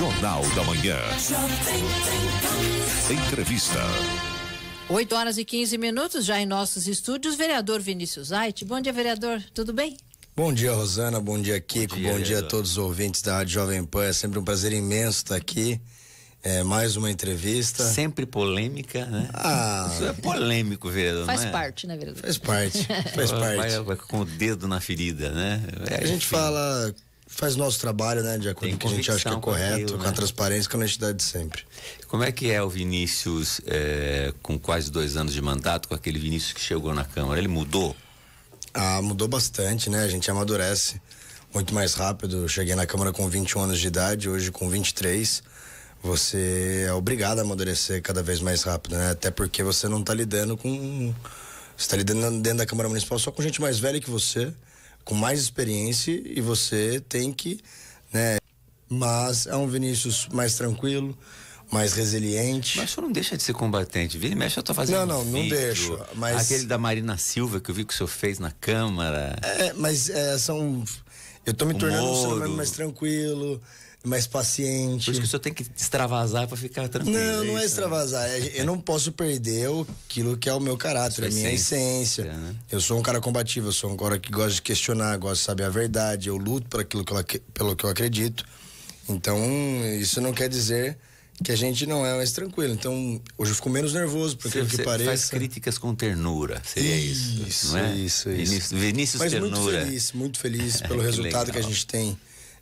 Jornal da Manhã. Entrevista. 8 horas e 15 minutos, já em nossos estúdios, vereador Vinícius Zait. Bom dia, vereador. Tudo bem? Bom dia, Rosana. Bom dia, Kiko. Bom dia, Bom dia a todos os ouvintes da Rádio Jovem Pan. É sempre um prazer imenso estar aqui. É, mais uma entrevista. Sempre polêmica, né? Ah, Isso é polêmico, vereador. Faz é? parte, né, vereador? Faz parte, faz parte. vai, vai, com o dedo na ferida, né? É, a gente enfim. fala faz nosso trabalho, né, de acordo com o que a gente acha que é correto, aquilo, né? com a transparência e com a honestidade sempre. Como é que é o Vinícius é, com quase dois anos de mandato, com aquele Vinícius que chegou na Câmara? Ele mudou? Ah, mudou bastante, né? A gente amadurece muito mais rápido. Eu cheguei na Câmara com 21 anos de idade, hoje com 23. Você é obrigado a amadurecer cada vez mais rápido, né? Até porque você não está lidando com. Você está lidando dentro da Câmara Municipal só com gente mais velha que você com mais experiência e você tem que, né? Mas é um Vinícius mais tranquilo, mais resiliente. Mas você não deixa de ser combatente. Vira e mexe, eu tô fazendo. Não, não, um não deixo. Mas... Aquele da Marina Silva que eu vi que o senhor fez na Câmara. É, mas é, são. Eu tô me o tornando Moro. um ser humano mais tranquilo mais paciente. Por isso que o senhor tem que extravasar para ficar tranquilo. Não, é não é né? extravasar. É, eu não posso perder aquilo que é o meu caráter, a minha essência. É, né? Eu sou um cara combativo, eu sou um cara que gosta de questionar, gosta de saber a verdade, eu luto por aquilo que eu, pelo que eu acredito. Então, isso não quer dizer que a gente não é mais tranquilo. Então, hoje eu fico menos nervoso, porque o que parece. faz críticas com ternura, seria isso. Isso, é? isso, isso. Vinícius, Vinícius Mas ternura. muito feliz, muito feliz é, pelo resultado que a gente tem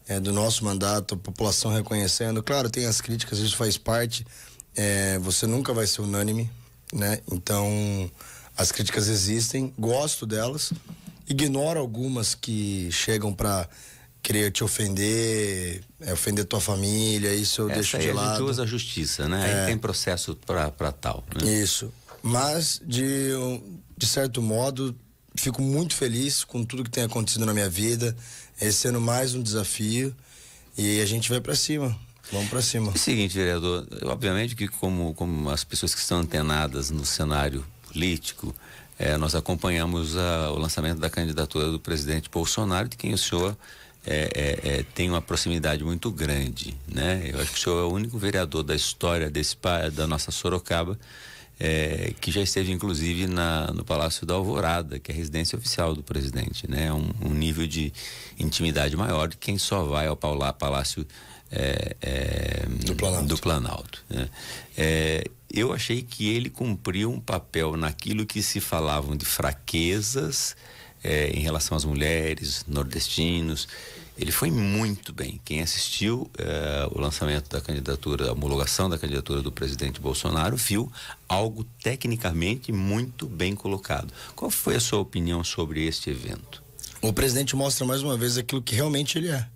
é, do nosso mandato, a população reconhecendo. Claro, tem as críticas, isso faz parte. É, você nunca vai ser unânime, né? Então, as críticas existem, gosto delas, ignoro algumas que chegam para querer te ofender, é, ofender tua família, isso eu Essa deixo de lado. Essa é a justiça, né? É. Aí tem processo para tal. Né? Isso. Mas, de, de certo modo, fico muito feliz com tudo que tem acontecido na minha vida. Esse ano mais um desafio e a gente vai para cima. Vamos para cima. É seguinte, vereador, obviamente que como, como as pessoas que estão antenadas no cenário político, é, nós acompanhamos a, o lançamento da candidatura do presidente Bolsonaro, de quem o senhor é, é, é tem uma proximidade muito grande, né? Eu acho que o senhor é o único vereador da história desse da nossa Sorocaba é, que já esteve inclusive na, no Palácio da Alvorada, que é a residência oficial do presidente, né? Um, um nível de intimidade maior de quem só vai ao Palácio é, é, do Planalto. Do Planalto né? É, eu achei que ele cumpriu um papel naquilo que se falavam de fraquezas é, em relação às mulheres, nordestinos ele foi muito bem. Quem assistiu eh, o lançamento da candidatura, a homologação da candidatura do presidente Bolsonaro, viu algo tecnicamente muito bem colocado. Qual foi a sua opinião sobre este evento? O presidente mostra mais uma vez aquilo que realmente ele é.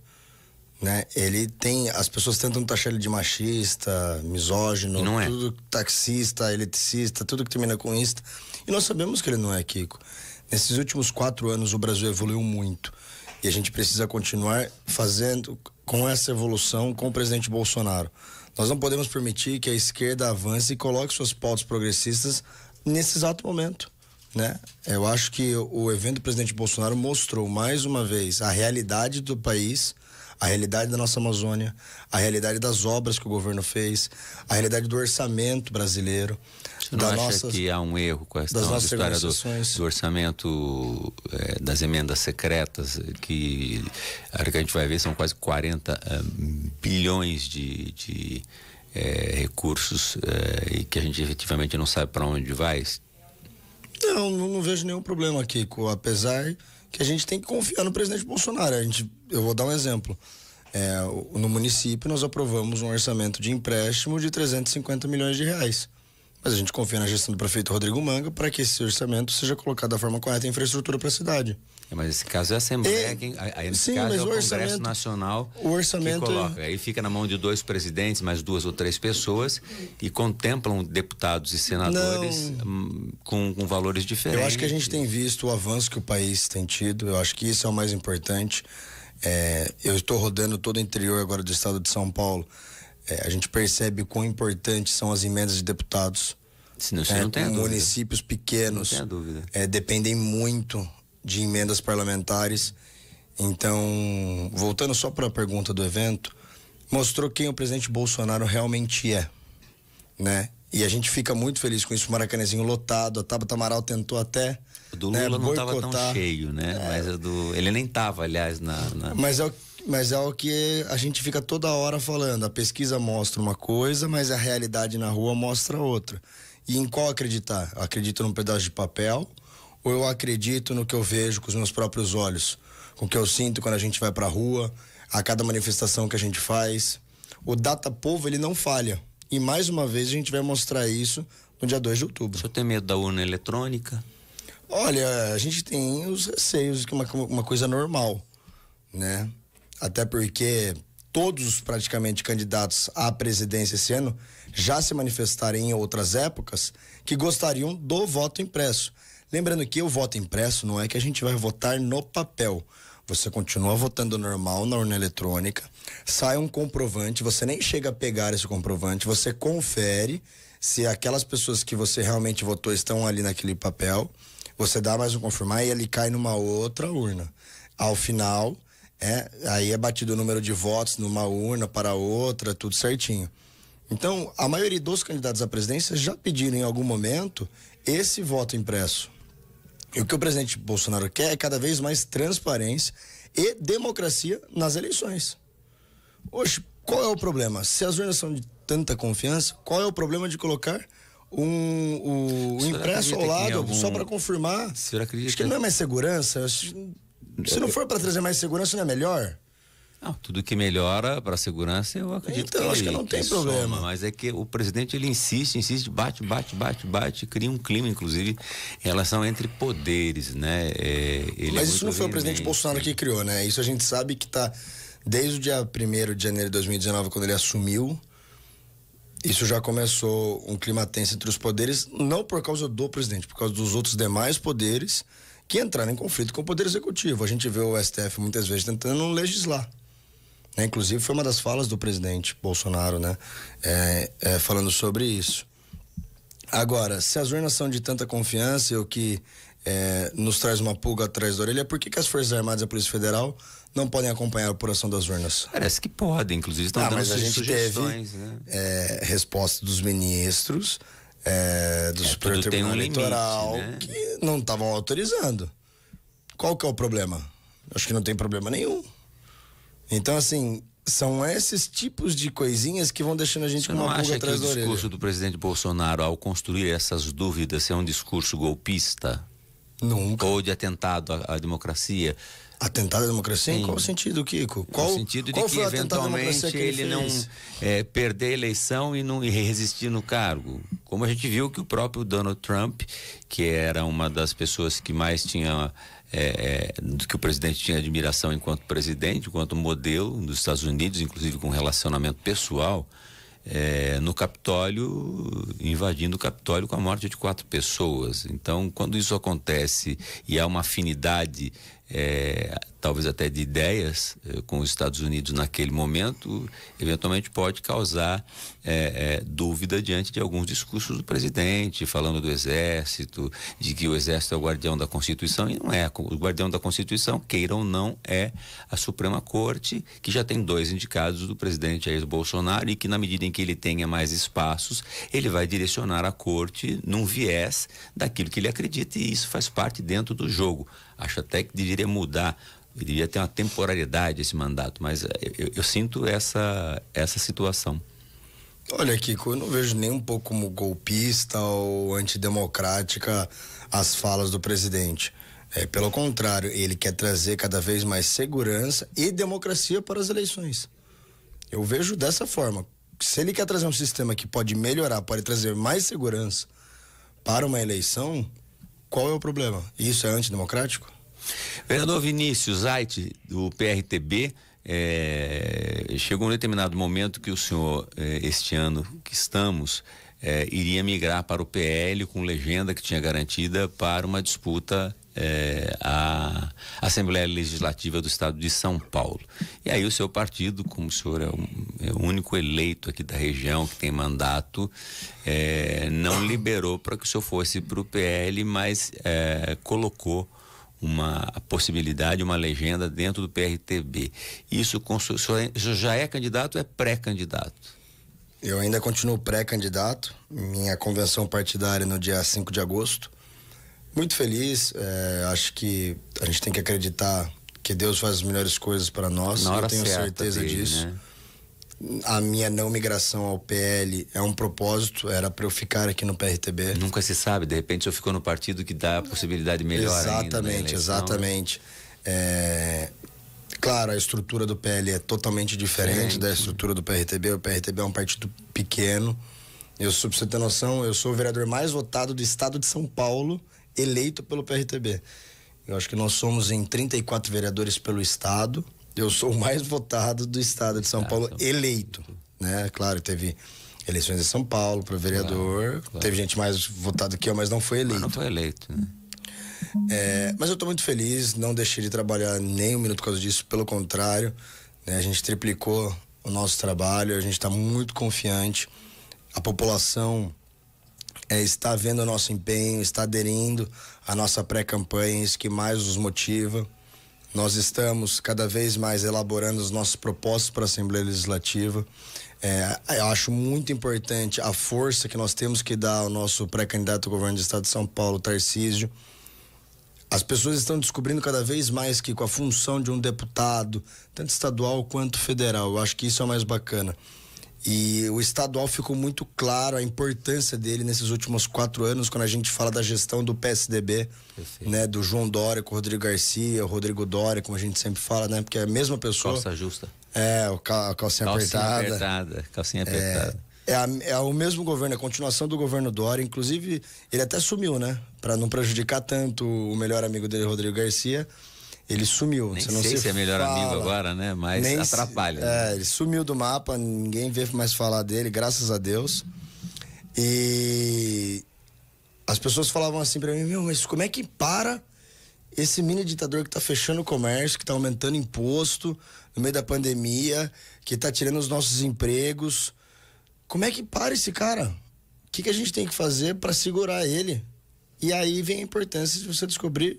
Né? Ele tem. As pessoas tentam taxar ele de machista, misógino, não é. tudo taxista, eletricista, tudo que termina com isto. E nós sabemos que ele não é, Kiko. Nesses últimos quatro anos o Brasil evoluiu muito. E a gente precisa continuar fazendo com essa evolução com o presidente Bolsonaro. Nós não podemos permitir que a esquerda avance e coloque suas pautas progressistas nesse exato momento. Né? Eu acho que o evento do presidente Bolsonaro mostrou mais uma vez a realidade do país, a realidade da nossa Amazônia, a realidade das obras que o governo fez, a realidade do orçamento brasileiro, você não acha nossas, que há um erro com essa história do, do, orçamento é, das emendas secretas eh, que a gente vai ver são quase 40 eh, bilhões de, de é, recursos é, e que a gente efetivamente não sabe para onde vai? Não, não vejo nenhum problema, aqui apesar que a gente tem que confiar no presidente Bolsonaro. A gente, eu vou dar um exemplo. É, no município, nós aprovamos um orçamento de empréstimo de 350 milhões de reais. Mas a gente confia na gestão do prefeito Rodrigo Manga para que esse orçamento seja colocado da forma correta em infraestrutura para a cidade. É, mas esse caso é a Assembleia, é, e, quem, sim, caso é o, o Congresso Nacional o orçamento que é- coloca. Aí fica na mão de dois presidentes, mais duas ou três pessoas, e contemplam deputados e senadores hum, com, com, valores diferentes. Eu acho que a gente tem visto o avanço que o país tem tido, eu acho que isso é o mais importante. É, eu estou rodando todo o interior agora do estado de São Paulo. É, a gente percebe quão importantes são as emendas de deputados. Senão, é, não tem municípios pequenos é, dependem muito de emendas parlamentares. Então, voltando só para a pergunta do evento, mostrou quem o presidente Bolsonaro realmente é, né? E a gente fica muito feliz com isso, o Maracanãzinho lotado, a Tabata Amaral tentou até o do Lula né, não estava tão cheio, né? É, Mas do, ele nem estava, aliás, na, na... Mas é o mas é o que a gente fica toda hora falando. A pesquisa mostra uma coisa, mas a realidade na rua mostra outra. E em qual acreditar? Eu acredito num pedaço de papel ou eu acredito no que eu vejo com os meus próprios olhos? Com o que eu sinto quando a gente vai pra rua, a cada manifestação que a gente faz. O Data Povo, ele não falha. E mais uma vez a gente vai mostrar isso no dia 2 de outubro. O senhor tem medo da urna eletrônica? Olha, a gente tem os receios, que é uma, uma coisa normal, né? até porque todos praticamente candidatos à presidência esse ano já se manifestaram em outras épocas que gostariam do voto impresso. Lembrando que o voto impresso não é que a gente vai votar no papel. Você continua votando normal na urna eletrônica, sai um comprovante, você nem chega a pegar esse comprovante, você confere se aquelas pessoas que você realmente votou estão ali naquele papel, você dá mais um confirmar e ele cai numa outra urna. Ao final, é, aí é batido o número de votos numa urna para outra, tudo certinho. Então, a maioria dos candidatos à presidência já pediram em algum momento esse voto impresso. E o que o presidente Bolsonaro quer é cada vez mais transparência e democracia nas eleições. Hoje, qual é o problema? Se as urnas são de tanta confiança, qual é o problema de colocar um, um impresso ao lado algum... só para confirmar? Acho que não é mais segurança. Se não for para trazer mais segurança, não é melhor? Não, tudo que melhora para a segurança, eu acredito então, que acho que não tem problema. Soma, mas é que o presidente ele insiste, insiste, bate, bate, bate, bate, cria um clima, inclusive, em relação entre poderes, né? É, mas é isso não foi o presidente Bolsonaro que criou, né? Isso a gente sabe que está desde o dia 1 de janeiro de 2019, quando ele assumiu. Isso já começou um clima tenso entre os poderes, não por causa do presidente, por causa dos outros demais poderes que entraram em conflito com o poder executivo. A gente vê o STF muitas vezes tentando legislar. Né? Inclusive foi uma das falas do presidente Bolsonaro, né? É, é, falando sobre isso. Agora, se as urnas são de tanta confiança e o que é, nos traz uma pulga atrás da orelha, por que, que as Forças Armadas e a Polícia Federal não podem acompanhar a apuração das urnas? Parece que podem, inclusive estão ah, dando mas a gente teve né? é, resposta dos ministros, é, do é, Tribunal um Eleitoral, né? que não estavam autorizando. Qual que é o problema? Acho que não tem problema nenhum. Então, assim, são esses tipos de coisinhas que vão deixando a gente Você com uma pulga atrás da orelha. O discurso do presidente Bolsonaro, ao construir essas dúvidas, é um discurso golpista? Nunca. Ou de atentado à, à democracia? Atentado à democracia? Sim. Em qual sentido, Kiko? Qual, no sentido de que, eventualmente, que ele, ele não é, perder a eleição e não e resistir no cargo. Como a gente viu que o próprio Donald Trump, que era uma das pessoas que mais tinha é, é, que o presidente tinha admiração enquanto presidente, enquanto modelo dos Estados Unidos, inclusive com relacionamento pessoal, é, no Capitólio, invadindo o Capitólio com a morte de quatro pessoas. Então, quando isso acontece e há uma afinidade é, talvez até de ideias é, com os Estados Unidos naquele momento, eventualmente pode causar é, é, dúvida diante de alguns discursos do presidente, falando do Exército, de que o Exército é o guardião da Constituição, e não é. O guardião da Constituição, queira ou não, é a Suprema Corte, que já tem dois indicados do presidente Jair Bolsonaro, e que, na medida em que ele tenha mais espaços, ele vai direcionar a Corte num viés daquilo que ele acredita, e isso faz parte dentro do jogo. Acho até que deveria mudar, deveria ter uma temporalidade esse mandato, mas eh, eu, eu sinto essa, essa situação. Olha, Kiko, eu não vejo nem um pouco como golpista ou antidemocrática as falas do presidente. É, pelo contrário, ele quer trazer cada vez mais segurança e democracia para as eleições. Eu vejo dessa forma. Se ele quer trazer um sistema que pode melhorar, pode trazer mais segurança para uma eleição, qual é o problema? Isso é antidemocrático? Vereador Vinícius Zait, do PRTB, é, eh, chegou um determinado momento que o senhor, é, este ano que estamos, é, iria migrar para o PL com legenda que tinha garantida para uma disputa é, a Assembleia Legislativa do Estado de São Paulo. E aí o seu partido, como o senhor é, um, é o único eleito aqui da região que tem mandato, é, não liberou para que o senhor fosse para o PL, mas é, colocou uma possibilidade, uma legenda dentro do PRTB. Isso com, é, o senhor já é candidato ou é pré-candidato? Eu ainda continuo pré-candidato. Minha convenção partidária é no dia 5 de agosto muito feliz. É, acho que a gente tem que acreditar que Deus faz as melhores coisas para nós. Na hora eu tenho certeza dele, disso. Né? A minha não migração ao PL é um propósito, era para eu ficar aqui no PRTB. Nunca se sabe, de repente eu ficou no partido que dá a possibilidade melhor né, Exatamente, ainda, exatamente. É, Claro, a estrutura do PL é totalmente diferente da estrutura do PRTB. O PRTB é um partido pequeno. Eu, pra você ter noção, eu sou o vereador mais votado do estado de São Paulo eleito pelo PRTB. Eu acho que nós somos em 34 vereadores pelo Estado. Eu sou o mais votado do Estado de São ah, Paulo, então. eleito. Né? Claro, teve eleições em São Paulo para vereador. Claro, claro. Teve gente mais votada que eu, mas não foi eleito. Mas não foi eleito, né? É, mas eu estou muito feliz, não deixei de trabalhar nem um minuto por causa disso, pelo contrário, né, a gente triplicou o nosso trabalho, a gente está muito confiante. A população é, está vendo o nosso empenho, está aderindo à nossa pré-campanha, é isso que mais nos motiva. Nós estamos cada vez mais elaborando os nossos propósitos para a Assembleia Legislativa. É, eu acho muito importante a força que nós temos que dar ao nosso pré-candidato ao governo do Estado de São Paulo, Tarcísio. As pessoas estão descobrindo cada vez mais que com a função de um deputado, tanto estadual quanto federal, eu acho que isso é o mais bacana e o estadual ficou muito claro a importância dele nesses últimos quatro anos, quando a gente fala da gestão do PSDB, né? Do João Dória com o Rodrigo Garcia, o Rodrigo Dória, como a gente sempre fala, né? Porque é a mesma pessoa. Calça justa. É, o cal, calcinha, calcinha apertada. apertada. Calcinha é, apertada. É, é, a, é o mesmo governo, é a continuação do governo Dória. Inclusive, ele até sumiu, né? Para não prejudicar tanto o melhor amigo dele, Rodrigo Garcia ele sumiu. Nem você não sei se, se é melhor fala, amigo agora, né? Mas nem atrapalha. Se, né? É, ele sumiu do mapa, ninguém vê mais falar dele, graças a Deus. E as pessoas falavam assim para mim, meu, mas como é que para esse mini ditador que tá fechando o comércio, que tá aumentando imposto no meio da pandemia, que tá tirando os nossos empregos? Como é que para esse cara? O que, que a gente tem que fazer para segurar ele? E aí vem a importância de você descobrir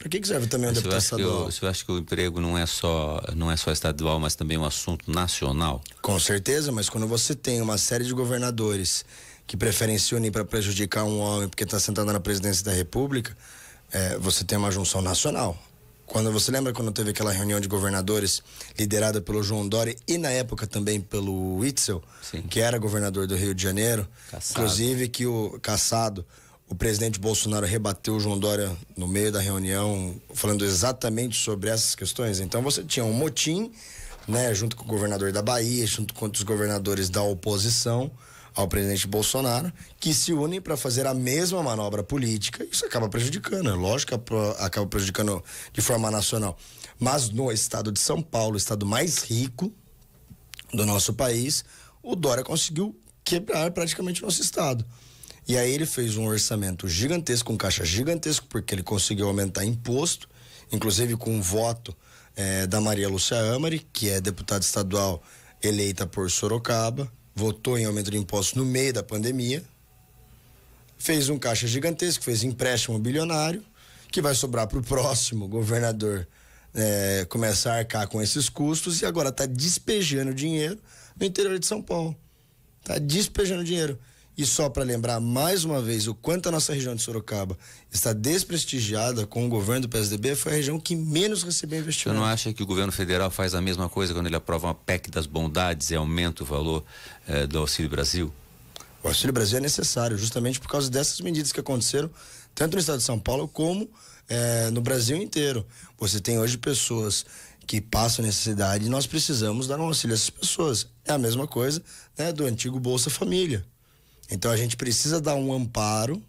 para que, serve também o deputado estadual? Eu, você acha que o emprego não é só não é só estadual, mas também é um assunto nacional? Com certeza, mas quando você tem uma série de governadores que preferem se unir para prejudicar um homem porque está sentado na presidência da República, é, você tem uma junção nacional. Quando você lembra quando teve aquela reunião de governadores liderada pelo João Dória e na época também pelo Witzel, Sim. que era governador do Rio de Janeiro, Caçado. inclusive que o Caçado o presidente Bolsonaro rebateu o João Dória no meio da reunião, falando exatamente sobre essas questões. Então você tinha um motim, né, junto com o governador da Bahia, junto com os governadores da oposição ao presidente Bolsonaro, que se unem para fazer a mesma manobra política. Isso acaba prejudicando, é lógico, acaba prejudicando de forma nacional. Mas no estado de São Paulo, o estado mais rico do nosso país, o Dória conseguiu quebrar praticamente o nosso estado. E aí ele fez um orçamento gigantesco, um caixa gigantesco, porque ele conseguiu aumentar imposto, inclusive com um voto é, da Maria Lúcia Amari, que é deputada estadual eleita por Sorocaba, votou em aumento de impostos no meio da pandemia, fez um caixa gigantesco, fez empréstimo bilionário, que vai sobrar para o próximo governador é, eh, começar a arcar com esses custos e agora está despejando dinheiro no interior de São Paulo. Está despejando dinheiro. E só para lembrar mais uma vez o quanto a nossa região de Sorocaba está desprestigiada com o governo do PSDB, foi a região que menos recebeu investimento. Você não acha que o governo federal faz a mesma coisa quando ele aprova uma PEC das bondades e aumenta o valor eh, do Auxílio Brasil? O Auxílio Brasil é necessário justamente por causa dessas medidas que aconteceram tanto no estado de São Paulo como eh, no Brasil inteiro. Você tem hoje pessoas que passam necessidade e nós precisamos dar um auxílio a essas pessoas. É a mesma coisa né, do antigo Bolsa Família. Então a gente precisa dar um amparo,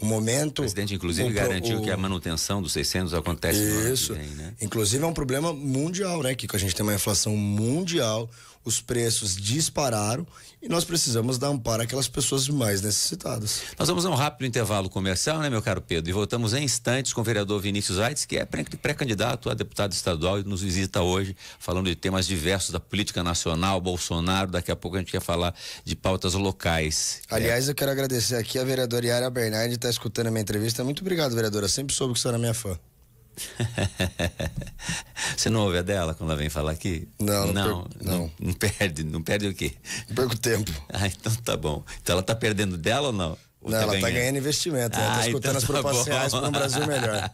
um momento. O presidente, inclusive, um garantiu o... que a manutenção dos 600 acontece Isso. no ano que vem, né? Inclusive, é um problema mundial, né? Que a gente tem uma inflação mundial, os preços dispararam e nós precisamos dar amparo àquelas pessoas mais necessitadas. Nós vamos a um rápido intervalo comercial, né, meu caro Pedro? E voltamos em instantes com o vereador Vinícius Aires, que é pré-candidato a deputado estadual e nos visita hoje, falando de temas diversos da política nacional, Bolsonaro. Daqui a pouco a gente quer falar de pautas locais. Aliás, é. eu quero agradecer aqui a vereadora Yara Bernardi, está escutando a minha entrevista. Muito obrigado, vereadora. Sempre soube que você era minha fã. Você não ouve a dela quando ela vem falar aqui? Não, não. Não, não, não. perde, não perde o quê? Não perco tempo. Ah, então tá bom. Então ela tá perdendo dela ou não? Ou não, tá ela ganhando? tá ganhando investimento, ah, ela tá ah, escutando então as propostas tá para um Brasil melhor.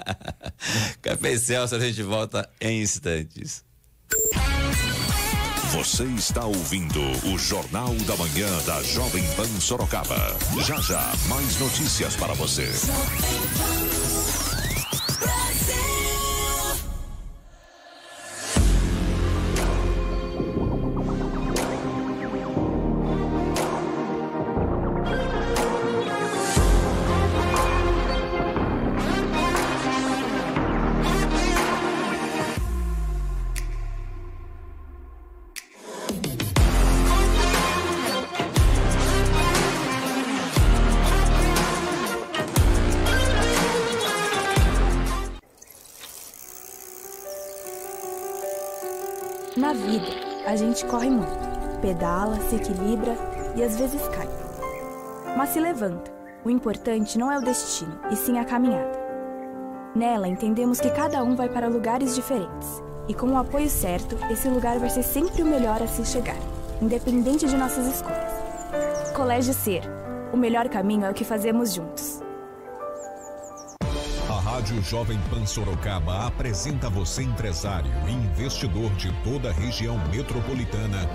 Café Celso, a gente volta em instantes. Você está ouvindo o Jornal da Manhã da Jovem Pan Sorocaba. Já já, mais notícias para você. a gente corre muito, pedala, se equilibra e às vezes cai. Mas se levanta. O importante não é o destino, e sim a caminhada. Nela, entendemos que cada um vai para lugares diferentes, e com o apoio certo, esse lugar vai ser sempre o melhor a se chegar, independente de nossas escolhas. Colégio Ser o melhor caminho é o que fazemos juntos. Rádio Jovem Pan Sorocaba apresenta você empresário e investidor de toda a região metropolitana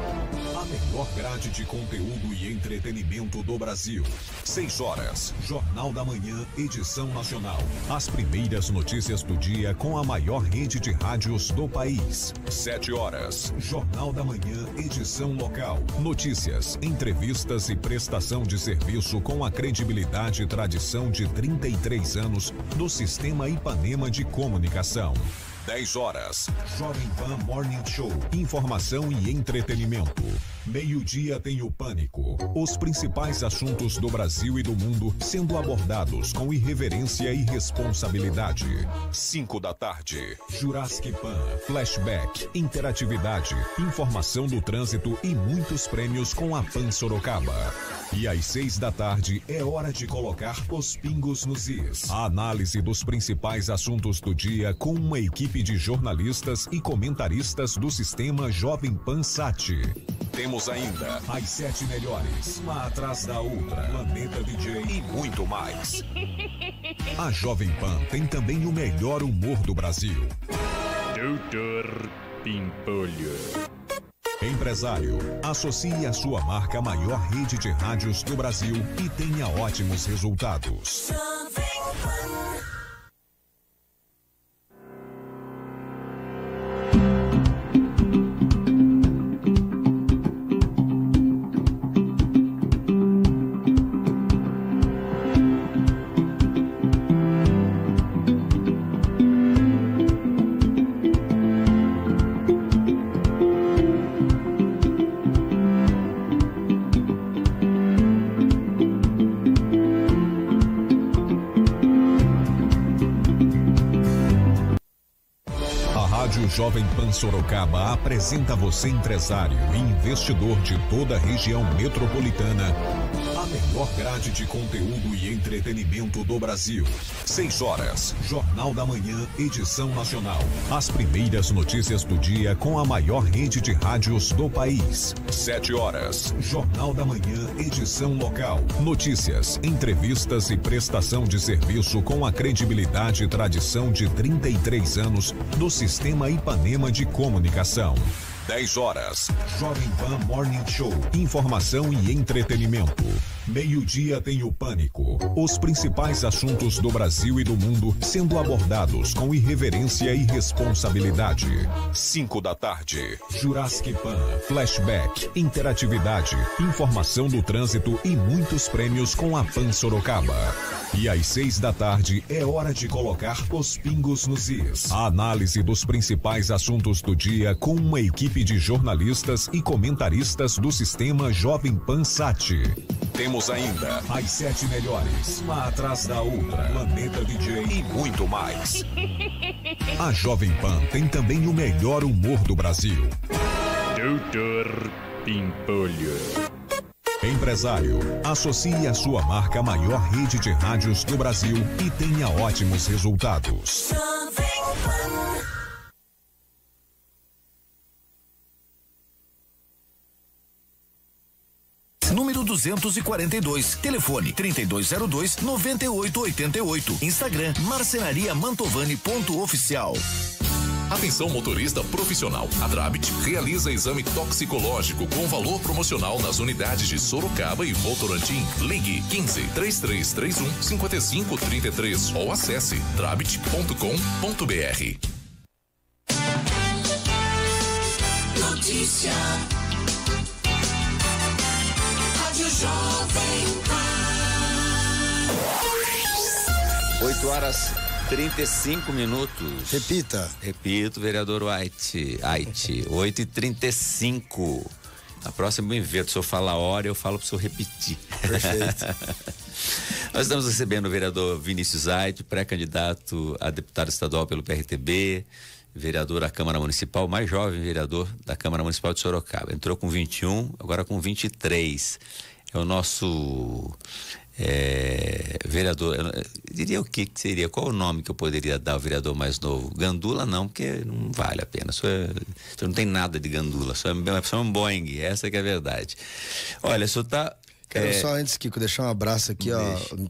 maior grade de conteúdo e entretenimento do Brasil. 6 horas, Jornal da Manhã, edição nacional. As primeiras notícias do dia com a maior rede de rádios do país. 7 horas, Jornal da Manhã, edição local. Notícias, entrevistas e prestação de serviço com a credibilidade e tradição de 33 anos do Sistema Ipanema de Comunicação. 10 horas. Jovem Pan Morning Show. Informação e entretenimento. Meio-dia tem o Pânico. Os principais assuntos do Brasil e do mundo sendo abordados com irreverência e responsabilidade. 5 da tarde. Jurassic Pan, flashback, interatividade, informação do trânsito e muitos prêmios com a Pan Sorocaba. E às 6 da tarde é hora de colocar os pingos nos is. A análise dos principais assuntos do dia com uma equipe de jornalistas e comentaristas do sistema Jovem Pan Sat. Tem temos ainda as sete melhores, uma atrás da outra, Planeta DJ e muito mais. A Jovem Pan tem também o melhor humor do Brasil. Doutor Pimpolho. Empresário, associe a sua marca à maior rede de rádios do Brasil e tenha ótimos resultados. Jovem Pan. Sorocaba apresenta você empresário e investidor de toda a região metropolitana maior grade de conteúdo e entretenimento do Brasil. 6 horas, Jornal da Manhã, edição nacional. As primeiras notícias do dia com a maior rede de rádios do país. 7 horas, Jornal da Manhã, edição local. Notícias, entrevistas e prestação de serviço com a credibilidade e tradição de 33 anos do Sistema Ipanema de Comunicação. 10 horas. Jovem Pan Morning Show. Informação e entretenimento. Meio-dia tem o Pânico. Os principais assuntos do Brasil e do mundo sendo abordados com irreverência e responsabilidade. 5 da tarde. Jurassic Pan, flashback, interatividade, informação do trânsito e muitos prêmios com a Pan Sorocaba. E às 6 da tarde é hora de colocar os pingos nos is. A análise dos principais assuntos do dia com uma equipe de jornalistas e comentaristas do sistema Jovem Pan Sat. Temos temos ainda as sete melhores, uma atrás da outra, Planeta DJ e muito mais. A Jovem Pan tem também o melhor humor do Brasil. Doutor Pimpolho. Empresário, associe a sua marca à maior rede de rádios do Brasil e tenha ótimos resultados. Jovem Pan. 242. Telefone 3202 9888. Instagram Marcenaria Mantovani ponto oficial. Atenção motorista profissional. A Drabit realiza exame toxicológico com valor promocional nas unidades de Sorocaba e Votorantim. Ligue 15 3331 5533 ou acesse trabit.com.br. Notícia 8 horas 35 minutos. Repita. Repito, vereador White. White, 8 e 35 Na próxima eu invento. Se eu falar a hora, eu falo para o senhor repetir. Perfeito. Nós estamos recebendo o vereador Vinícius White, pré-candidato a deputado estadual pelo PRTB, vereador da Câmara Municipal, mais jovem vereador da Câmara Municipal de Sorocaba. Entrou com 21, agora com 23 é o nosso é, vereador, diria o que, que seria, qual o nome que eu poderia dar ao vereador mais novo? Gandula não, porque não vale a pena, só, só é, não tem nada de gandula, só é, só é um boing, essa que é a verdade. Olha, só está Quero é... só antes, Kiko, deixar um abraço aqui, ó,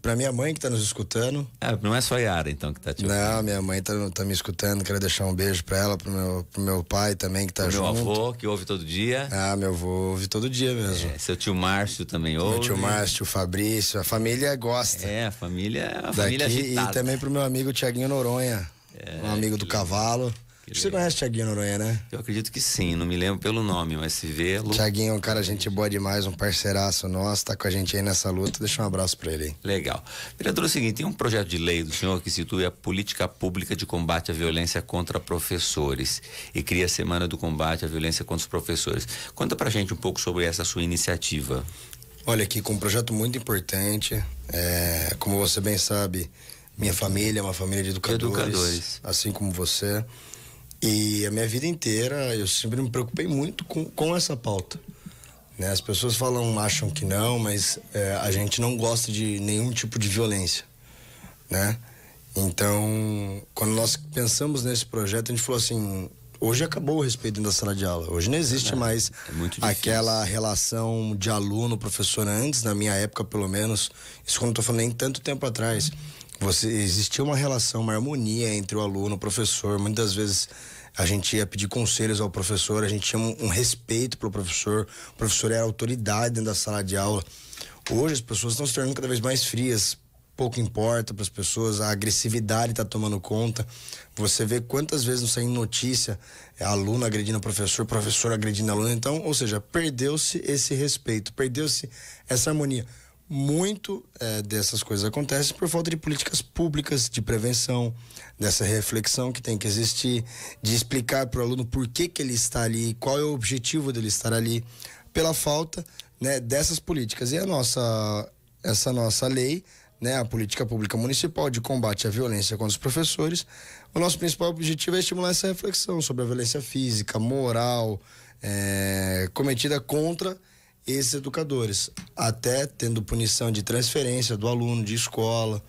pra minha mãe que tá nos escutando. Ah, não é só a Yara, então, que tá te ouvindo. Não, minha mãe tá, tá me escutando, quero deixar um beijo pra ela, pro meu, pro meu pai também, que tá pro junto. Meu avô, que ouve todo dia. Ah, meu avô ouve todo dia mesmo. É, seu tio Márcio também ouve. Meu tio Márcio, tio Fabrício, a família gosta. É, a família, é a família Daqui, agitada. E também pro meu amigo Tiaguinho Noronha, é, um amigo do cavalo. Você conhece Tiaguinho Noronha, né? Eu acredito que sim, não me lembro pelo nome, mas se vê-lo. Tiaguinho é um cara, gente boa demais, um parceiraço nosso, tá com a gente aí nessa luta. Deixa um abraço para ele aí. Legal. Vereador, é o seguinte: tem um projeto de lei do senhor que institui a política pública de combate à violência contra professores e cria a Semana do Combate à Violência contra os Professores. Conta pra gente um pouco sobre essa sua iniciativa. Olha, aqui com um projeto muito importante, é, como você bem sabe, minha família é uma família de educadores, educadores. assim como você. E a minha vida inteira eu sempre me preocupei muito com, com essa pauta. Né? As pessoas falam, acham que não, mas é, a gente não gosta de nenhum tipo de violência. Né? Então, quando nós pensamos nesse projeto, a gente falou assim: hoje acabou o respeito da sala de aula. Hoje não existe é, mais é aquela relação de aluno-professor antes, na minha época pelo menos. Isso quando eu estou falando nem tanto tempo atrás você existia uma relação, uma harmonia entre o aluno e o professor. Muitas vezes a gente ia pedir conselhos ao professor, a gente tinha um, um respeito pelo professor, o professor era autoridade dentro da sala de aula. Hoje as pessoas estão se tornando cada vez mais frias, pouco importa para as pessoas, a agressividade está tomando conta. Você vê quantas vezes não sai notícia, é aluno agredindo professor, professor agredindo aluno. Então, ou seja, perdeu-se esse respeito, perdeu-se essa harmonia muito é, dessas coisas acontecem por falta de políticas públicas de prevenção, dessa reflexão que tem que existir, de explicar para o aluno por que, que ele está ali, qual é o objetivo dele estar ali, pela falta né, dessas políticas. E a nossa, essa nossa lei, né, a política pública municipal de combate à violência contra os professores, o nosso principal objetivo é estimular essa reflexão sobre a violência física, moral, é, cometida contra esses educadores, até tendo punição de transferência do aluno de escola,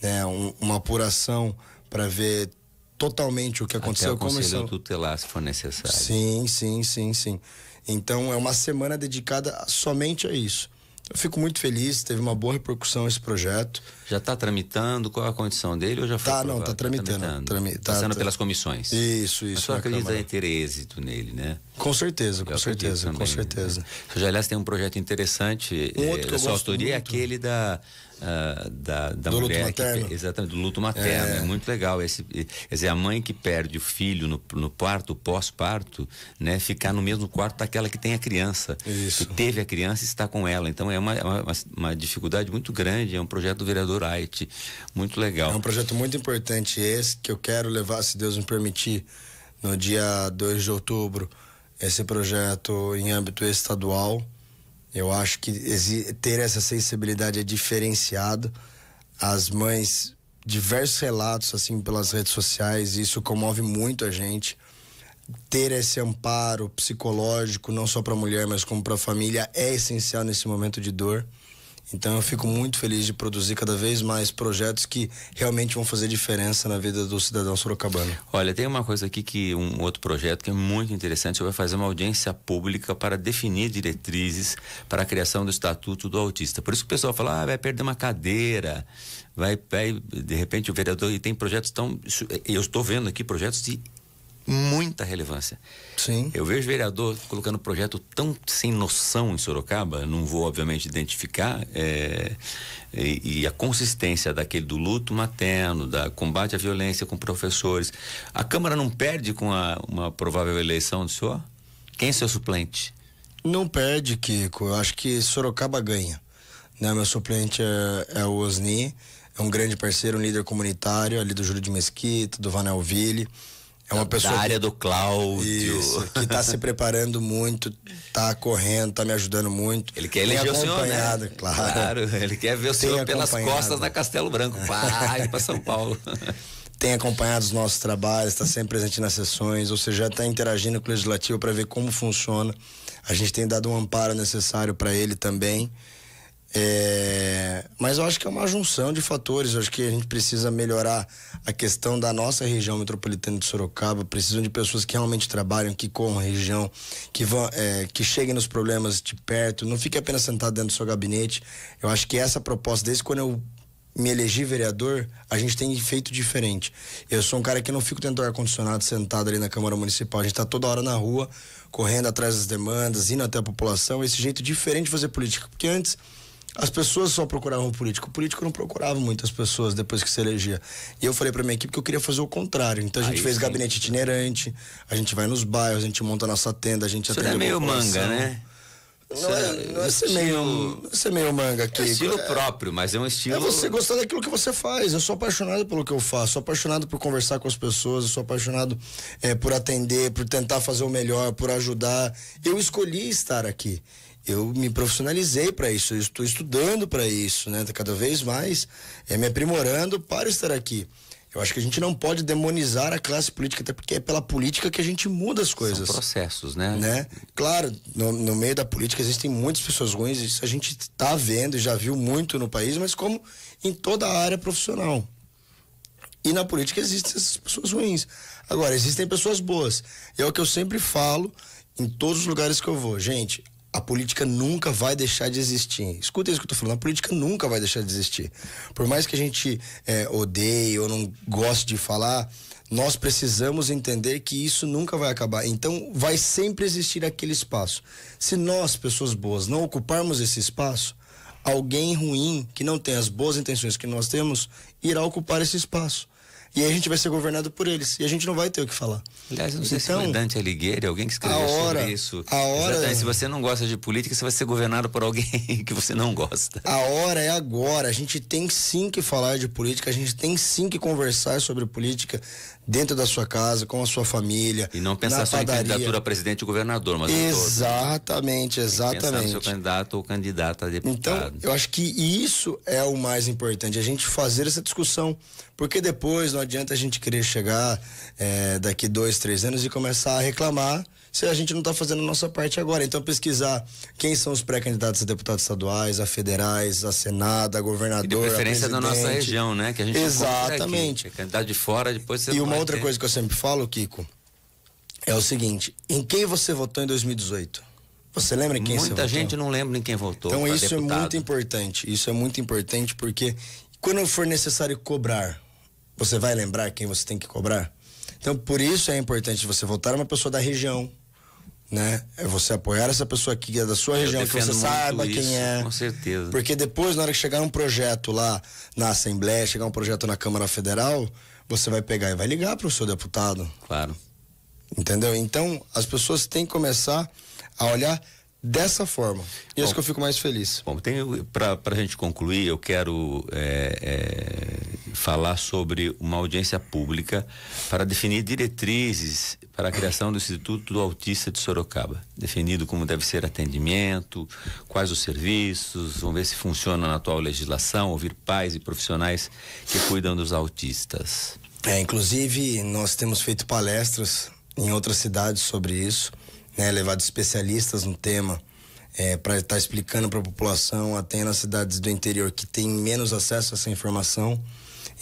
né, um, uma apuração para ver totalmente o que aconteceu. Até o conselho tutelar, se for necessário. Sim, sim, sim, sim. Então é uma semana dedicada somente a isso. Eu fico muito feliz, teve uma boa repercussão esse projeto. Já está tramitando? Qual é a condição dele? Ou já foi tá, não, está tá tramitando. Está tramit, tá, passando tá, pelas comissões. Isso, isso. só acredita em ter êxito nele, né? Com certeza, com certeza, também, com né? certeza. Né? Já, aliás, tem um projeto interessante. Um outro é, que eu gosto autoria é muito. é aquele da Uh, da, da do mulher que, exatamente do luto materno é. é, muito legal esse quer dizer a mãe que perde o filho no, no parto pós parto né ficar no mesmo quarto daquela que tem a criança Isso. que teve a criança e está com ela então é uma, é uma, uma dificuldade muito grande é um projeto do vereador Aite muito legal é um projeto muito importante esse que eu quero levar se Deus me permitir no dia 2 de outubro esse projeto em âmbito estadual eu acho que ter essa sensibilidade é diferenciado. As mães, diversos relatos assim pelas redes sociais, isso comove muito a gente. Ter esse amparo psicológico, não só para a mulher, mas como para a família, é essencial nesse momento de dor. Então eu fico muito feliz de produzir cada vez mais projetos que realmente vão fazer diferença na vida do cidadão sorocabano. Olha, tem uma coisa aqui que um outro projeto que é muito interessante, vai fazer uma audiência pública para definir diretrizes para a criação do estatuto do autista. Por isso que o pessoal fala, ah, vai perder uma cadeira, vai, vai de repente o vereador e tem projetos tão eu estou vendo aqui projetos de muita relevância. Sim. Eu vejo vereador colocando projeto tão sem noção em Sorocaba, não vou obviamente identificar, é, e, e, a consistência daquele do luto materno, da combate à violência com professores. A Câmara não perde com a, uma provável eleição do senhor? Quem é seu suplente? Não perde, Kiko. Eu acho que Sorocaba ganha. Né? Meu suplente é, é o Osni, é um grande parceiro, um líder comunitário ali do Júlio de Mesquita, do Vanelville é uma pessoa da área do Cláudio. Isso, que está se preparando muito, está correndo, está me ajudando muito. Ele quer eleger o senhor, né? Claro. claro. Ele quer ver o tem senhor pelas costas na Castelo Branco, vai para São Paulo. Tem acompanhado os nossos trabalhos, está sempre presente nas sessões, ou seja, está interagindo com o legislativo para ver como funciona. A gente tem dado um amparo necessário para ele também. É, mas eu acho que é uma junção de fatores. Eu acho que a gente precisa melhorar a questão da nossa região metropolitana de Sorocaba. Precisam de pessoas que realmente trabalham, que com a região, que, vão, é, que cheguem nos problemas de perto. Não fique apenas sentado dentro do seu gabinete. Eu acho que essa proposta, desde quando eu me elegi vereador, a gente tem feito diferente. Eu sou um cara que não fico dentro do ar-condicionado sentado ali na Câmara Municipal. A gente está toda hora na rua, correndo atrás das demandas, indo até a população. Esse jeito diferente de fazer política. Porque antes as pessoas só procuravam o político. O político não procurava muitas pessoas depois que se elegia. E eu falei para minha equipe que eu queria fazer o contrário. Então a gente Aí, fez sim. gabinete itinerante, a gente vai nos bairros, a gente monta a nossa tenda, a gente atende. Isso é meio manga, né? Não é, é não é meio, é meio manga aqui. É estilo é, próprio, mas é um estilo. É você gostar daquilo que você faz. Eu sou apaixonado pelo que eu faço, sou apaixonado por conversar com as pessoas, sou apaixonado é, por atender, por tentar fazer o melhor, por ajudar. Eu escolhi estar aqui eu me profissionalizei para isso, eu estou estudando para isso, né? Cada vez mais é, me aprimorando para estar aqui. Eu acho que a gente não pode demonizar a classe política, até porque é pela política que a gente muda as coisas. São processos, né? né? Claro, no, no meio da política existem muitas pessoas ruins, isso a gente está vendo e já viu muito no país, mas como em toda a área profissional. E na política existem essas pessoas ruins. Agora, existem pessoas boas. é o que eu sempre falo em todos os lugares que eu vou. Gente, a política nunca vai deixar de existir. Escuta isso que eu tô falando, a política nunca vai deixar de existir. Por mais que a gente é, odeie ou não goste de falar, nós precisamos entender que isso nunca vai acabar. Então, vai sempre existir aquele espaço. Se nós, pessoas boas, não ocuparmos esse espaço, alguém ruim que não tem as boas intenções que nós temos irá ocupar esse espaço. E aí a gente vai ser governado por eles. E a gente não vai ter o que falar. Aliás, não sei então, se o Dante Alighieri, alguém que escreveu hora, sobre isso. A hora, Exatamente. Se é. você não gosta de política, você vai ser governado por alguém que você não gosta. A hora é agora. A gente tem sim que falar de política, a gente tem sim que conversar sobre política dentro da sua casa, com a sua família. E não pensar só padaria. em candidatura a presidente e governador, mas Exatamente, todo. exatamente. Pensar no seu candidato ou candidata a então, deputado. Então, eu acho que isso é o mais importante, a gente fazer essa discussão. Porque depois não adianta a gente querer chegar é, daqui dois, três anos e começar a reclamar se a gente não está fazendo a nossa parte agora. Então, pesquisar quem são os pré-candidatos a deputados estaduais, a federais, a senada, a governador. E de preferência da nossa região, né? Que a gente Exatamente. É candidato de fora, depois você E uma outra ter... coisa que eu sempre falo, Kiko, é o seguinte: em quem você votou em 2018? Você lembra em quem Muita você votou? Muita gente não lembra em quem votou. Então, isso é deputado. é muito importante. Isso é muito importante porque quando for necessário cobrar você vai lembrar quem você tem que cobrar? Então, por isso é importante você votar uma pessoa da região, né? É você apoiar essa pessoa que é da sua região, que você saiba isso, quem é. Com certeza. Porque depois, na hora que chegar um projeto lá na Assembleia, chegar um projeto na Câmara Federal, você vai pegar e vai ligar para o seu deputado. Claro. Entendeu? Então, as pessoas têm que começar a olhar dessa forma. E bom, acho que eu fico mais feliz. Bom, para a gente concluir, eu quero é, é, falar sobre uma audiência pública para definir diretrizes para a criação do Instituto do Autista de Sorocaba. Definido como deve ser atendimento, quais os serviços, vamos ver se funciona na atual legislação, ouvir pais e profissionais que cuidam dos autistas. É, inclusive, nós temos feito palestras em outras cidades sobre isso né, levado especialistas no tema é, para estar tá explicando para a população, até nas cidades do interior que tem menos acesso a essa informação.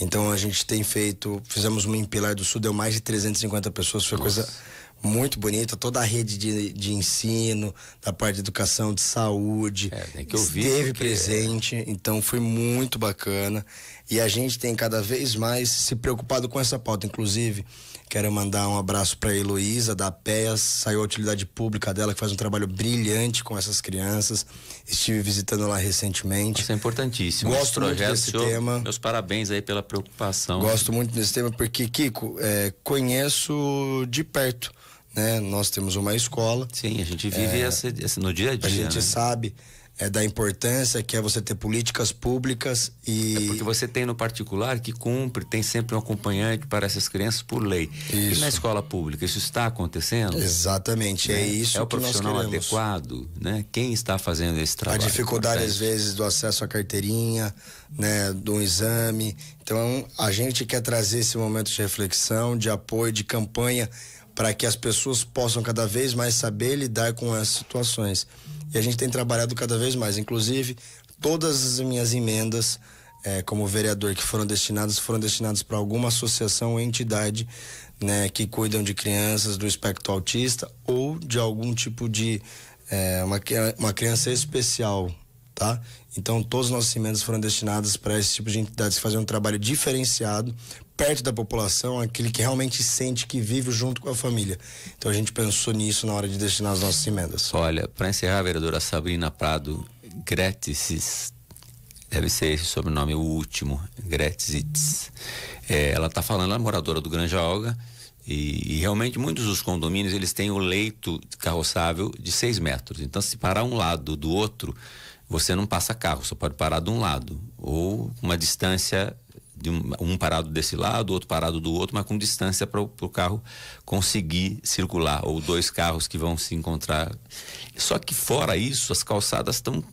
Então a gente tem feito, fizemos uma em Pilar do Sul, deu mais de 350 pessoas, foi Nossa. coisa muito bonita, toda a rede de, de ensino, da parte de educação, de saúde, é, que esteve é presente, então foi muito bacana. E a gente tem cada vez mais se preocupado com essa pauta, inclusive Quero mandar um abraço para Heloísa da PEAS, saiu a utilidade pública dela, que faz um trabalho brilhante com essas crianças. Estive visitando lá recentemente. Isso é importantíssimo. Gosto projeto, muito desse senhor, tema. Meus parabéns aí pela preocupação. Gosto muito desse tema porque, Kiko, é, conheço de perto. Né? Nós temos uma escola. Sim, a gente vive é, essa, esse no dia a dia. A gente né? sabe é da importância que é você ter políticas públicas e é porque você tem no particular que cumpre tem sempre um acompanhante para essas crianças por lei isso. e na escola pública isso está acontecendo exatamente é né? isso é o que profissional nós adequado né quem está fazendo esse trabalho a dificuldade às vezes do acesso à carteirinha né do exame então a gente quer trazer esse momento de reflexão de apoio de campanha para que as pessoas possam cada vez mais saber lidar com essas situações. E a gente tem trabalhado cada vez mais. Inclusive, todas as minhas emendas é, como vereador que foram destinadas foram destinadas para alguma associação ou entidade né, que cuidam de crianças do espectro autista ou de algum tipo de é, uma, uma criança especial, tá? Então todos os nossos emendas foram destinados para esse tipo de entidades que fazem um trabalho diferenciado perto da população, aquele que realmente sente que vive junto com a família. Então a gente pensou nisso na hora de destinar as nossas emendas. Olha, para encerrar, a vereadora Sabrina Prado Gretzitz deve ser esse sobrenome, o último, Gretzitz É, ela está falando, ela é moradora do Granja Olga, e, e, realmente muitos dos condomínios eles têm o leito carroçável de 6 metros. Então, se parar um lado do outro, você não passa carro, só pode parar de um lado ou uma distância de um, um, parado desse lado, outro parado do outro, mas com distância para o carro conseguir circular, ou dois carros que vão se encontrar. Só que fora isso, as calçadas estão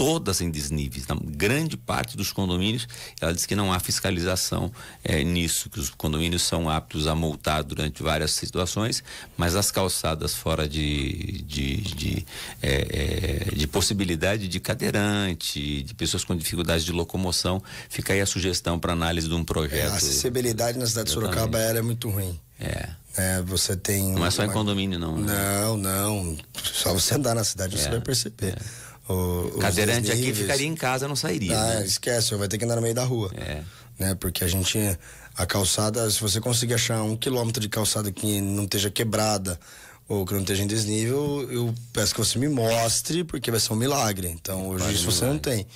todas em desníveis, na grande parte dos condomínios, ela diz que não há fiscalização é, nisso, que os condomínios são aptos a multar durante várias situações, mas as calçadas fora de, de, de, é, é, de possibilidade de cadeirante, de pessoas com dificuldade de locomoção, fica aí a sugestão para análise de um é, projeto. a acessibilidade na cidade de Sorocaba é, era é muito ruim. É. É, você tem. Não é só uma... em condomínio, não. Né? Não, não. Só você andar na cidade, você vai perceber. É. O, Cadeirante aqui ficaria em casa, não sairia. Ah, né? esquece, vai ter que andar no meio da rua. É. Né? Porque a gente, a calçada, se você conseguir achar um quilômetro de calçada que não esteja quebrada ou que não esteja em desnível, eu peço que você me mostre, porque vai ser um milagre. Então, hoje isso você não tem.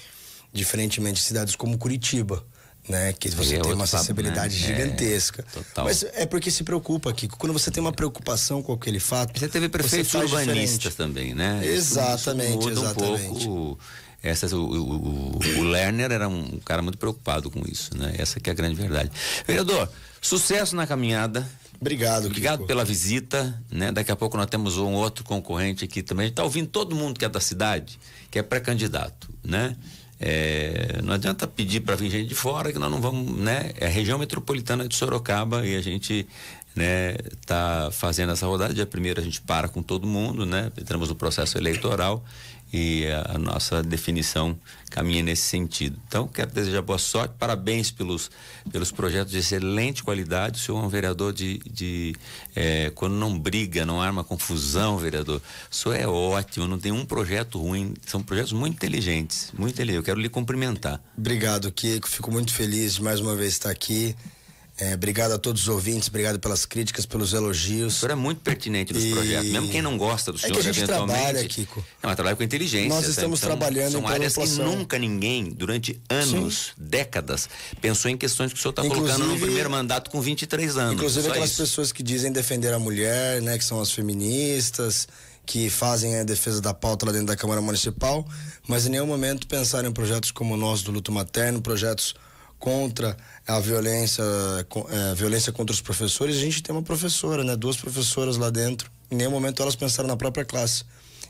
Diferentemente de cidades como Curitiba, né? Que você é tem uma né? acessibilidade né? gigantesca. É, total. Mas é porque se preocupa, Kiko. Quando você tem uma preocupação com aquele fato. Você teve prefeitos urbanistas também, né? Exatamente, isso muda exatamente. Um pouco, essa, o, o, o, o Lerner era um cara muito preocupado com isso, né? Essa que é a grande verdade. Vereador, sucesso na caminhada. Obrigado, Obrigado Kiko. pela visita, né? Daqui a pouco nós temos um outro concorrente aqui também. A gente tá ouvindo todo mundo que é da cidade, que é pré-candidato, né? É, não adianta pedir para vir gente de fora que nós não vamos, né? É a região metropolitana de Sorocaba e a gente né, tá fazendo essa rodada. Dia primeiro a gente para com todo mundo, né? Entramos no processo eleitoral e a nossa definição caminha nesse sentido. Então, quero desejar boa sorte, parabéns pelos, pelos projetos de excelente qualidade. O senhor é um vereador de. de é, quando não briga, não arma confusão, vereador. O senhor é ótimo, não tem um projeto ruim. São projetos muito inteligentes, muito inteligentes. Eu quero lhe cumprimentar. Obrigado, Kiko. Fico muito feliz de mais uma vez estar aqui. É, obrigado a todos os ouvintes, obrigado pelas críticas, pelos elogios. O senhor é muito pertinente dos e... projetos, mesmo quem não gosta do é senhor, é que a gente eventualmente. Trabalha, Kiko. Não, mas trabalha com inteligência. Nós estamos sabe? Então, trabalhando são, são áreas que nunca ninguém, durante anos, Sim. décadas, pensou em questões que o senhor está colocando no primeiro mandato com 23 anos. Inclusive é aquelas isso. pessoas que dizem defender a mulher, né, que são as feministas que fazem a defesa da pauta lá dentro da Câmara Municipal, mas em nenhum momento pensaram em projetos como o nosso do luto materno, projetos contra a violência, é, violência contra os professores, a gente tem uma professora, né? Duas professoras lá dentro. Em nenhum momento elas pensaram na própria classe.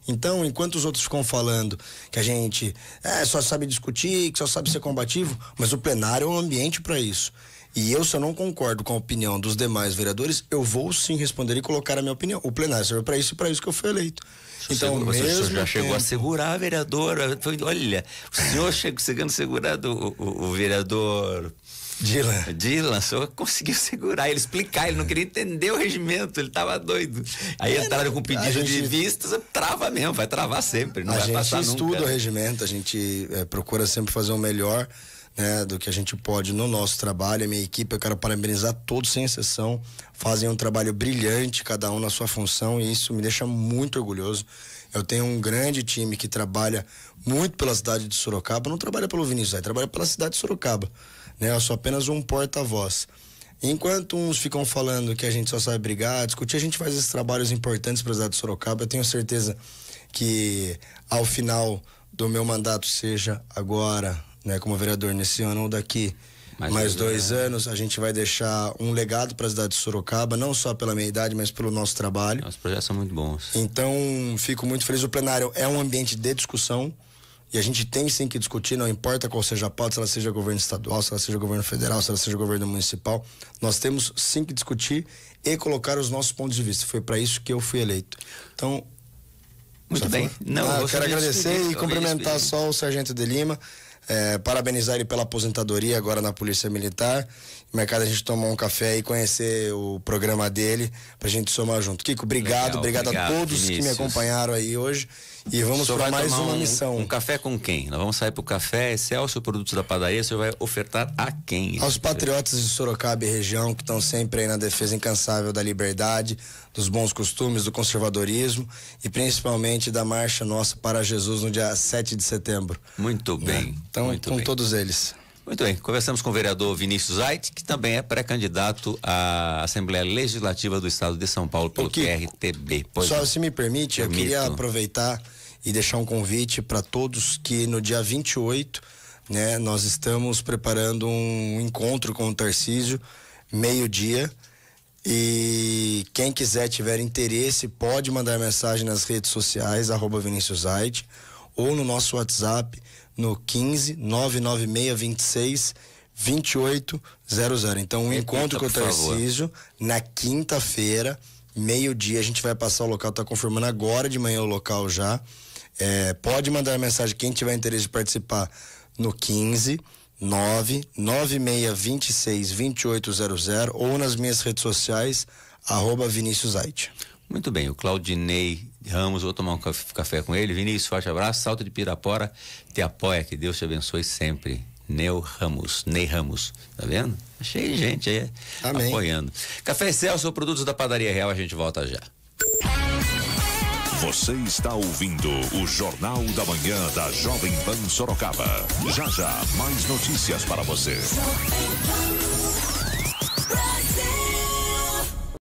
Então, enquanto os outros ficam falando que a gente é, só sabe discutir, que só sabe ser combativo, mas o plenário é um ambiente para isso. E eu, se eu não concordo com a opinião dos demais vereadores, eu vou sim responder e colocar a minha opinião. O plenário serve para isso e para isso que eu fui eleito. Então, então, você mesmo o senhor já chegou tempo. a segurar, vereador. Olha, o senhor chegando segurado o, o, o vereador Dylan. Dylan só conseguiu segurar ele, explicar, ele não queria entender o regimento, ele tava doido. Aí é, entraram com né? pedido gente, de vistas, trava mesmo, vai travar sempre, não a vai gente passar estuda o regimento, a gente é, procura sempre fazer o melhor né, do que a gente pode no nosso trabalho. A minha equipe, eu quero parabenizar todos, sem exceção, fazem um trabalho brilhante, cada um na sua função, e isso me deixa muito orgulhoso. Eu tenho um grande time que trabalha muito pela cidade de Sorocaba, não trabalha pelo Vinícius, trabalha pela cidade de Sorocaba. Né? Eu sou apenas um porta-voz. Enquanto uns ficam falando que a gente só sabe brigar, discutir, a gente faz esses trabalhos importantes para a cidade de Sorocaba. Eu tenho certeza que ao final do meu mandato, seja agora, né, como vereador nesse ano ou daqui mais, mais dois né? anos, a gente vai deixar um legado para a cidade de Sorocaba, não só pela minha idade, mas pelo nosso trabalho. Os projetos são muito bons. Então, fico muito feliz. O plenário é um ambiente de discussão e a gente tem sim que discutir, não importa qual seja a pauta, se ela seja governo estadual, se ela seja governo federal, se ela seja governo municipal. Nós temos sim que discutir e colocar os nossos pontos de vista. Foi para isso que eu fui eleito. Então. Muito bem. Não, ah, quero agradecer e cumprimentar só o Sargento de Lima. É, parabenizar ele pela aposentadoria agora na Polícia Militar mercado a gente tomar um café e conhecer o programa dele pra gente somar junto. Kiko, obrigado, Legal, obrigado, obrigado, a todos Vinícius. que me acompanharam aí hoje. E vamos para mais uma um, missão. Um café com quem? Nós vamos sair pro café, Celso é produto da Padaria, você vai ofertar a quem? Aos patriotas de Sorocaba e região que estão sempre aí na defesa incansável da liberdade, dos bons costumes, do conservadorismo e principalmente da marcha nossa para Jesus no dia 7 de setembro. Muito né? bem. É? Então, muito com bem. todos eles. Muito bem, conversamos com o vereador Vinícius Zait, que também é pré-candidato à Assembleia Legislativa do Estado de São Paulo pelo PRTB. Pois só é. se me permite, Permito. eu queria aproveitar e deixar um convite para todos que no dia 28, né, nós estamos preparando um encontro com o Tarcísio, meio-dia. E quem quiser tiver interesse, pode mandar mensagem nas redes sociais, arroba Vinícius Zait, ou no nosso WhatsApp no 15 996 26 2800. Então, um Repita, encontro com o Tarcísio na quinta-feira, meio-dia. A gente vai passar o local, tá confirmando agora de manhã o local já. É, pode mandar mensagem quem tiver interesse de participar no 15 99626 2800 ou nas minhas redes sociais, arroba Vinícius Zait. Muito bem, o Claudinei Ramos, vou tomar um café com ele. Vinícius, forte abraço. Salto de Pirapora, te apoia, que Deus te abençoe sempre. Neu Ramos, Ney Ramos, tá vendo? Tá cheio de gente aí Amém. apoiando. Café Celso, produtos da Padaria Real, a gente volta já. Você está ouvindo o Jornal da Manhã da Jovem Pan Sorocaba. Já já, mais notícias para você.